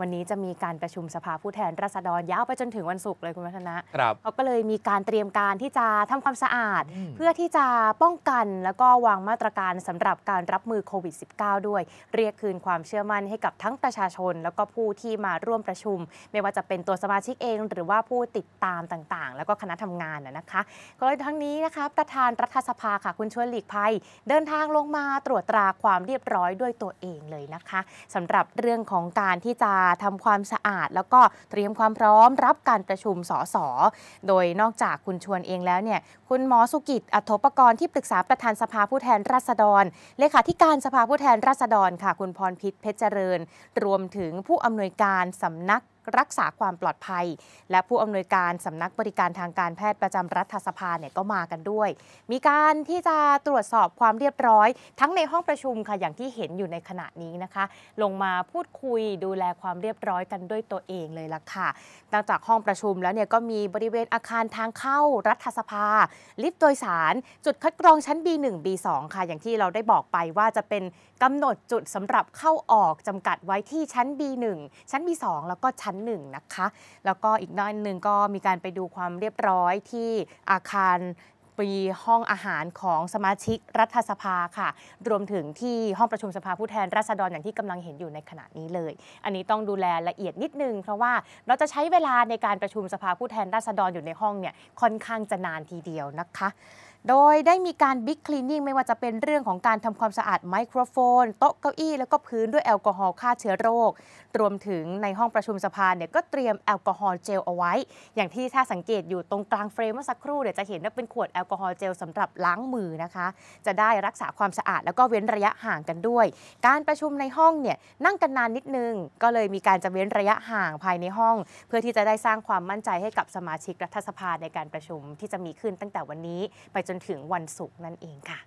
วันนี้จะมีการประชุมสภาผู้แทนราษฎรยาวไปจนถึงวันศุกร์เลยคุณวัฒนะ ครับเขาก็เลยมีการเตรียมการที่จะทำความสะอาด เพื่อที่จะป้องกันแล้วก็วางมาตรการสำหรับการรับมือโควิด -19 ด้วย เรียกคืนความเชื่อมั่นให้กับทั้งประชาชน แล้วก็ผู้ที่มาร่วมประชุม ไม่ว่าจะเป็นตัวสมาชิกเอง หรือว่าผู้ติดตามต่างๆ แล้วก็คณะทำงานนะคะ ก็เลยทั้งนี้นะคะประธานรัฐสภาค่ะคุณชวนหลีกภัย เดินทางลงมาตรวจตราความเรียบร้อยด้วยตัวเองเลยนะคะ สำหรับเรื่องของการที่จะทำความสะอาดแล้วก็เตรียมความพร้อมรับการประชุมสส โดยนอกจากคุณชวนเองแล้วเนี่ยคุณหมอสุกิจอัธปกรณ์ที่ปรึกษาประธานสภาผู้แทนราษฎรเลขาธิการสภาผู้แทนราษฎรค่ะ คุณพรพิษเพชรเจริญรวมถึงผู้อำนวยการสำนักรักษาความปลอดภัย และผู้อำนวยการสำนักบริการทางการแพทย์ประจำรัฐสภาเนี่ยก็มากันด้วย มีการที่จะตรวจสอบความเรียบร้อย ทั้งในห้องประชุมค่ะอย่างที่เห็นอยู่ในขณะนี้นะคะ ลงมาพูดคุยดูแลความเรียบร้อยกันด้วยตัวเองเลยล่ะค่ะตั้งจากห้องประชุมแล้วเนี่ยก็มีบริเวณอาคารทางเข้ารัฐสภา ลิฟต์โดยสารจุดคัดกรองชั้น B1 B2 ค่ะอย่างที่เราได้บอกไปว่าจะเป็นกำหนดจุดสำหรับเข้าออกจำกัดไว้ที่ชั้น B1 ชั้น B2 แล้วก็ชั้นหนึ่งนะคะ แล้วก็อีกด้านหนึ่งก็มีการไปดูความเรียบร้อยที่อาคารปีห้องอาหารของสมาชิกรัฐสภาค่ะ รวมถึงที่ห้องประชุมสภาผู้แทนราษฎรอย่างที่กำลังเห็นอยู่ในขณะนี้เลย อันนี้ต้องดูแลละเอียดนิดนึง เพราะว่าเราจะใช้เวลาในการประชุมสภาผู้แทนราษฎรอยู่ในห้องเนี่ยค่อนข้างจะนานทีเดียวนะคะ โดยได้มีการบิ๊กคลีนนิ่งไม่ว่าจะเป็นเรื่องของการทำความสะอาดไมโครโฟนโต๊ะเก้าอี้แล้วก็พื้นด้วยแอลกอฮอล์ฆ่าเชื้อโรค รวมถึงในห้องประชุมสภาเนี่ยก็เตรียมแอลกอฮอล์เจลเอาไว้ อย่างที่ถ้าสังเกตอยู่ตรงกลางเฟรมเมื่อสักครู่เดี๋ยวจะเห็นว่าเป็นขวดแอลกอฮอล์เจลสำหรับล้างมือนะคะจะได้รักษาความสะอาด แล้วก็เว้นระยะห่างกันด้วย การประชุมในห้องเนี่ยนั่งกันนานนิดนึง ก็เลยมีการจะเว้นระยะห่างภายในห้อง เพื่อที่จะได้สร้างความมั่นใจให้กับสมาชิกรัฐสภาในการประชุมที่จะมีขึ้นตั้งแต่วันนี้ไปจนถึงวันศุกร์นั่นเองค่ะ